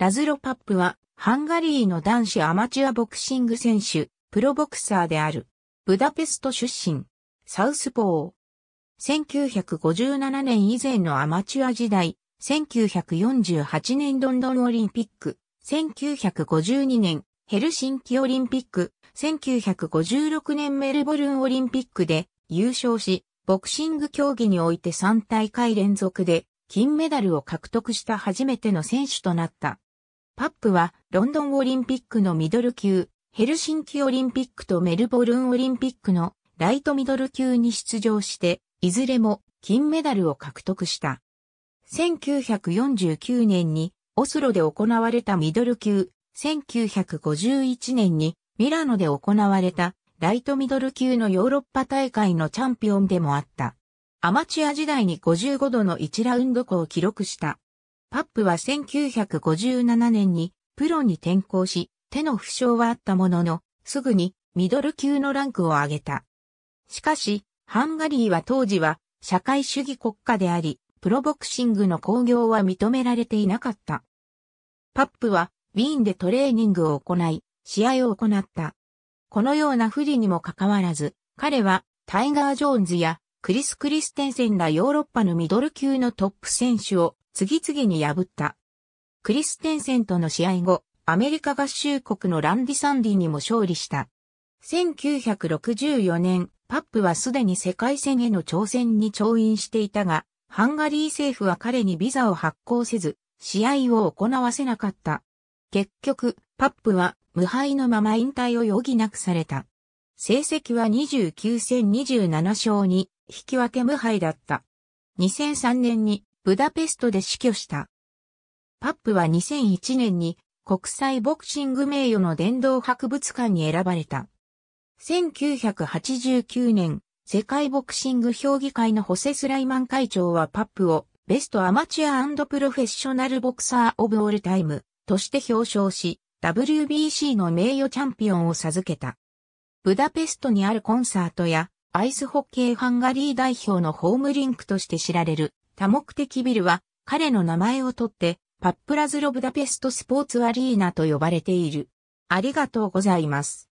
ラズロパップは、ハンガリーの男子アマチュアボクシング選手、プロボクサーである。ブダペスト出身、サウスポー。1957年以前のアマチュア時代、1948年ロンドンオリンピック、1952年ヘルシンキオリンピック、1956年メルボルンオリンピックで優勝し、ボクシング競技において3大会連続で金メダルを獲得した初めての選手となった。パップはロンドンオリンピックのミドル級、ヘルシンキオリンピックとメルボルンオリンピックのライトミドル級に出場して、いずれも金メダルを獲得した。1949年にオスロで行われたミドル級、1951年にミラノで行われたライトミドル級のヨーロッパ大会のチャンピオンでもあった。アマチュア時代に55度の1ラウンド校を記録した。パップは1957年にプロに転向し、手の負傷はあったものの、すぐにミドル級のランクを上げた。しかし、ハンガリーは当時は社会主義国家であり、プロボクシングの興行は認められていなかった。パップはウィーンでトレーニングを行い、試合を行った。このような不利にもかかわらず、彼はタイガー・ジョーンズやクリス・クリステンセンらヨーロッパのミドル級のトップ選手を次々に破った。クリステンセンとの試合後、アメリカ合衆国のランディ・サンディにも勝利した。1964年、パップはすでに世界戦への挑戦に調印していたが、ハンガリー政府は彼にビザを発行せず、試合を行わせなかった。結局、パップは無敗のまま引退を余儀なくされた。成績は29戦27勝に引き分け無敗だった。2003年にブダペストで死去した。パップは2001年に国際ボクシング名誉の殿堂博物館に選ばれた。1989年、世界ボクシング評議会のホセスライマン会長はパップをベストアマチュアプロフェッショナルボクサーオブオールタイムとして表彰し、WBC の名誉チャンピオンを授けた。ブダペストにあるコンサートやアイスホッケーハンガリー代表のホームリンクとして知られる多目的ビルは彼の名前をとってパップラズロブダペストスポーツアリーナと呼ばれている。ありがとうございます。